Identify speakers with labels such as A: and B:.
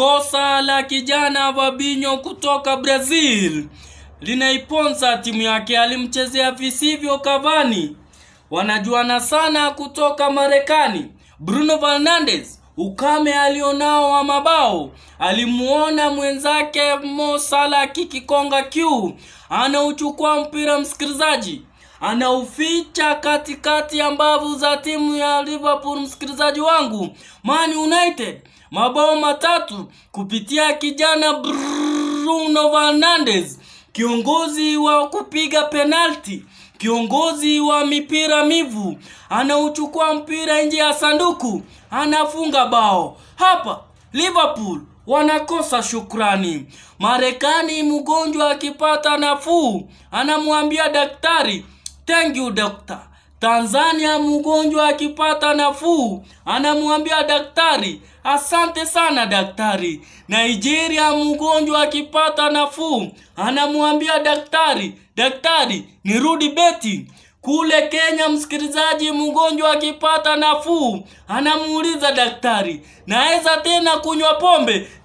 A: Kosa la kijana Fabinho kutoka Brazil linaiponza timu yake, alimchezea visivyo Cavani. Wanajuana sana kutoka Marekani. Bruno Fernandes ukame alionao wa mabao alimuona mwenzake Mo Salah kikikonga kiu, anauchukua mpira msikilizaji anauficha katikati ya mbavu za timu ya Liverpool. Msikilizaji wangu, Man United mabao matatu kupitia kijana Bruno Fernandes, kiongozi wa kupiga penalti kiongozi wa mipira mivu anauchukua mpira nje ya sanduku anafunga bao. Hapa Liverpool wanakosa shukrani. Marekani mgonjwa akipata nafuu anamwambia daktari Thank you doctor. Tanzania, mgonjwa akipata nafuu anamwambia daktari, asante sana daktari. Nigeria, mgonjwa akipata nafuu anamwambia daktari, daktari, nirudi beti. Kule Kenya, msikilizaji, mgonjwa akipata nafuu anamuuliza daktari, naweza tena kunywa pombe?